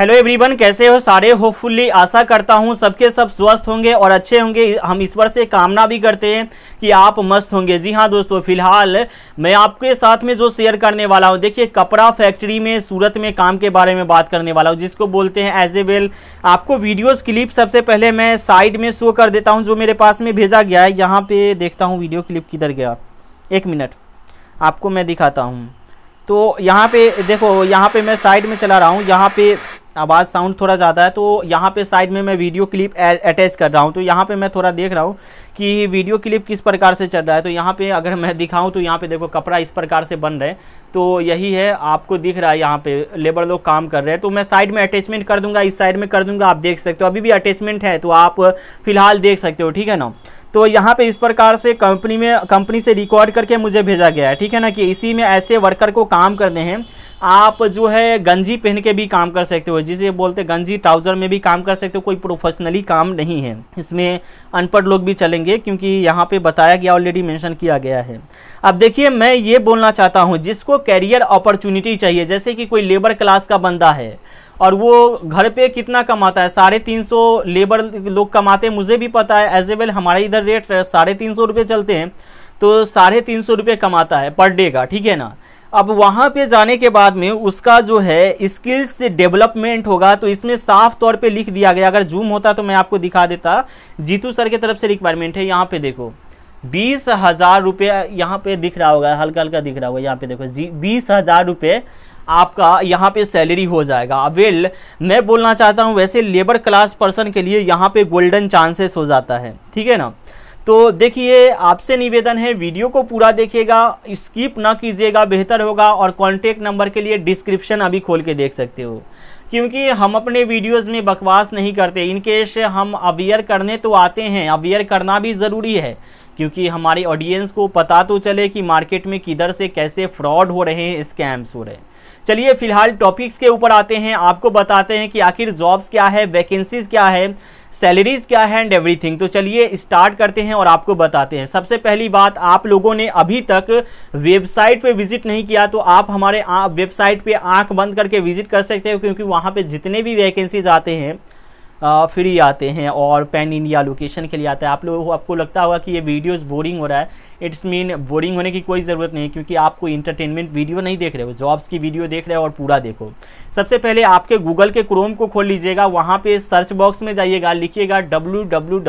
hello everyone कैसे हो सारे होपफुल्ली आशा करता हूँ सबके सब स्वस्थ होंगे और अच्छे होंगे हम ईश्वर से कामना भी करते हैं कि आप मस्त होंगे जी हाँ दोस्तों फिलहाल मैं आपके साथ में जो शेयर करने वाला हूँ देखिए कपड़ा फैक्ट्री में सूरत में काम के बारे में बात करने वाला हूँ जिसको बोलते हैं एज ए वेल आपको वीडियोज़ क्लिप सबसे पहले मैं साइड में शो कर देता हूँ जो मेरे पास में भेजा गया है यहाँ पर देखता हूँ वीडियो क्लिप किधर गया एक मिनट आपको मैं दिखाता हूँ तो यहाँ पर देखो यहाँ पर मैं साइड में चला रहा हूँ यहाँ पर आवाज़ साउंड थोड़ा ज़्यादा है तो यहाँ पे साइड में मैं वीडियो क्लिप अटैच कर रहा हूँ तो यहाँ पे मैं थोड़ा देख रहा हूँ कि वीडियो क्लिप किस प्रकार से चल रहा है तो यहाँ पे अगर मैं दिखाऊँ तो यहाँ पे देखो कपड़ा इस प्रकार से बन रहे तो यही है आपको दिख रहा है यहाँ पर लेबर लोग काम कर रहे हैं तो मैं साइड में अटैचमेंट कर दूँगा इस साइड में कर दूँगा आप देख सकते हो अभी भी अटैचमेंट है तो आप फिलहाल देख सकते हो ठीक है ना तो यहाँ पे इस प्रकार से कंपनी में कंपनी से रिकॉर्ड करके मुझे भेजा गया है ठीक है ना कि इसी में ऐसे वर्कर को काम करने हैं आप जो है गंजी पहन के भी काम कर सकते हो जिसे बोलते गंजी ट्राउज़र में भी काम कर सकते हो कोई प्रोफेशनली काम नहीं है इसमें अनपढ़ लोग भी चलेंगे क्योंकि यहाँ पे बताया गया ऑलरेडी मेंशन किया गया है अब देखिए मैं ये बोलना चाहता हूँ जिसको कैरियर अपॉर्चुनिटी चाहिए जैसे कि कोई लेबर क्लास का बंदा है और वो घर पे कितना कमाता है साढ़े तीन सौ लेबर लोग कमाते हैं मुझे भी पता है एज ए वेल हमारे इधर रेट साढ़े तीन सौ रुपये चलते हैं तो साढ़े तीन सौ रुपये कमाता है पर डे का ठीक है ना अब वहाँ पे जाने के बाद में उसका जो है स्किल्स डेवलपमेंट होगा तो इसमें साफ तौर पे लिख दिया गया अगर जूम होता तो मैं आपको दिखा देता जीतू सर की तरफ से रिक्वायरमेंट है यहाँ पे देखो बीस हज़ार रुपये यहाँ पे दिख रहा होगा हल्का हल्का दिख रहा होगा यहाँ पे देखो जी बीस हज़ार रुपये आपका यहाँ पे सैलरी हो जाएगा वेल मैं बोलना चाहता हूँ वैसे लेबर क्लास पर्सन के लिए यहाँ पे गोल्डन चांसेस हो जाता है ठीक है ना तो देखिए आपसे निवेदन है वीडियो को पूरा देखिएगा स्किप ना कीजिएगा बेहतर होगा और कॉन्टेक्ट नंबर के लिए डिस्क्रिप्शन अभी खोल के देख सकते हो क्योंकि हम अपने वीडियोस में बकवास नहीं करते इनकेस हम अवेयर करने तो आते हैं अवेयर करना भी ज़रूरी है क्योंकि हमारी ऑडियंस को पता तो चले कि मार्केट में किधर से कैसे फ्रॉड हो रहे हैं स्कैम्स हो रहे हैं चलिए फिलहाल टॉपिक्स के ऊपर आते हैं आपको बताते हैं कि आखिर जॉब्स क्या है वैकेंसीज क्या है सैलरीज क्या है एंड एवरीथिंग तो चलिए स्टार्ट करते हैं और आपको बताते हैं सबसे पहली बात आप लोगों ने अभी तक वेबसाइट पे विजिट नहीं किया तो आप हमारे वेबसाइट पे आंख बंद करके विजिट कर सकते हो क्योंकि वहाँ पे जितने भी वैकेंसीज आते हैं फ्री आते हैं और पैन इंडिया लोकेशन के लिए आता है आप लोगों को आपको लगता होगा कि ये वीडियोस बोरिंग हो रहा है इट्स मीन बोरिंग होने की कोई ज़रूरत नहीं क्योंकि आप कोई इंटरटेनमेंट वीडियो नहीं देख रहे हो जॉब्स की वीडियो देख रहे हो और पूरा देखो सबसे पहले आपके गूगल के क्रोम को खोल लीजिएगा वहाँ पर सर्च बॉक्स में जाइएगा लिखिएगा W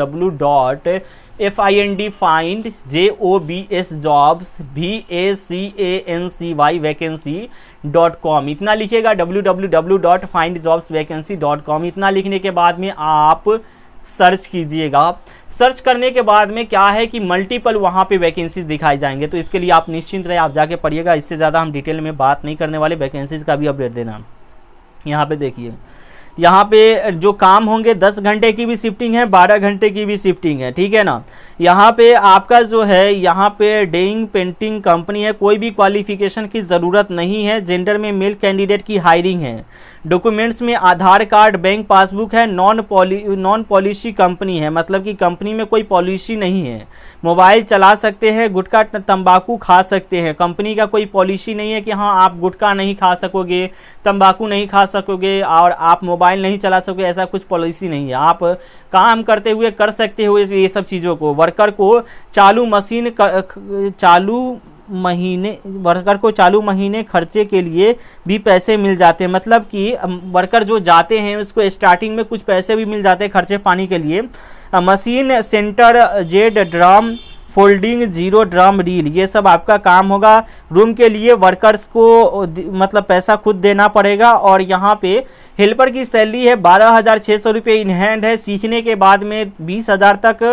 F I N D find J O B S jobs भी A C A N C Y vacancy dot com इतना लिखिएगा W W W dot find jobs vacancy dot com इतना लिखने के बाद में आप सर्च कीजिएगा सर्च करने के बाद में क्या है कि मल्टीपल वहाँ पे वैकेंसीज दिखाई जाएंगे तो इसके लिए आप निश्चिंत रहे आप जाके पढ़िएगा इससे ज़्यादा हम डिटेल में बात नहीं करने वाले वैकेंसीज का भी अपडेट देना यहाँ पे देखिए यहाँ पे जो काम होंगे दस घंटे की भी शिफ्टिंग है बारह घंटे की भी शिफ्टिंग है ठीक है ना यहाँ पे आपका जो है यहाँ पे डेइंग पेंटिंग कंपनी है कोई भी क्वालिफिकेशन की ज़रूरत नहीं है जेंडर में मेल कैंडिडेट की हायरिंग है डॉक्यूमेंट्स में आधार कार्ड बैंक पासबुक है non poly non policy company है मतलब कि कंपनी में कोई पॉलिसी नहीं है मोबाइल चला सकते हैं गुटखा तंबाकू खा सकते हैं कंपनी का कोई पॉलिसी नहीं है कि हाँ आप गुटखा नहीं खा सकोगे तंबाकू नहीं खा सकोगे और आप मोबाइल मोबाइल नहीं चला सकोगे ऐसा कुछ पॉलिसी नहीं है आप काम करते हुए कर सकते हो ये सब चीज़ों को वर्कर को चालू मशीन चालू महीने वर्कर को चालू महीने खर्चे के लिए भी पैसे मिल जाते हैं मतलब कि वर्कर जो जाते हैं उसको स्टार्टिंग में कुछ पैसे भी मिल जाते हैं खर्चे पानी के लिए machine centre Z drum folding zero drum reel ये सब आपका काम होगा रूम के लिए वर्कर्स को मतलब पैसा खुद देना पड़ेगा और यहाँ पे हेल्पर की सैलरी है बारह हज़ार छः सौ रुपये इन हैंड है सीखने के बाद में बीस हज़ार तक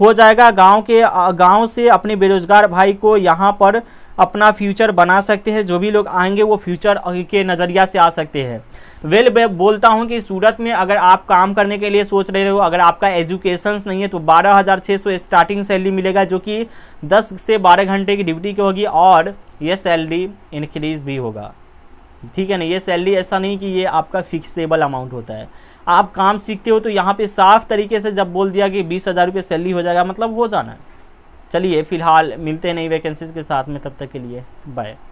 हो जाएगा गांव के गांव से अपने बेरोज़गार भाई को यहाँ पर अपना फ्यूचर बना सकते हैं जो भी लोग आएंगे वो फ्यूचर के नज़रिया से आ सकते हैं वेल well, मैं बोलता हूँ कि सूरत में अगर आप काम करने के लिए सोच रहे हो अगर आपका एजुकेशन नहीं है तो बारह हज़ार छः सौ स्टार्टिंग सैलरी मिलेगा जो कि दस से बारह घंटे की ड्यूटी की होगी और ये सैलरी इनक्रीज़ भी होगा ठीक है ना ये सैलरी ऐसा नहीं कि ये आपका फिक्सेबल अमाउंट होता है आप काम सीखते हो तो यहाँ पर साफ तरीके से जब बोल दिया कि बीस हज़ार रुपये सैलरी हो जाएगा मतलब हो जाना है चलिए फ़िलहाल मिलते हैं नई वैकेंसीज़ के साथ में तब तक के लिए बाय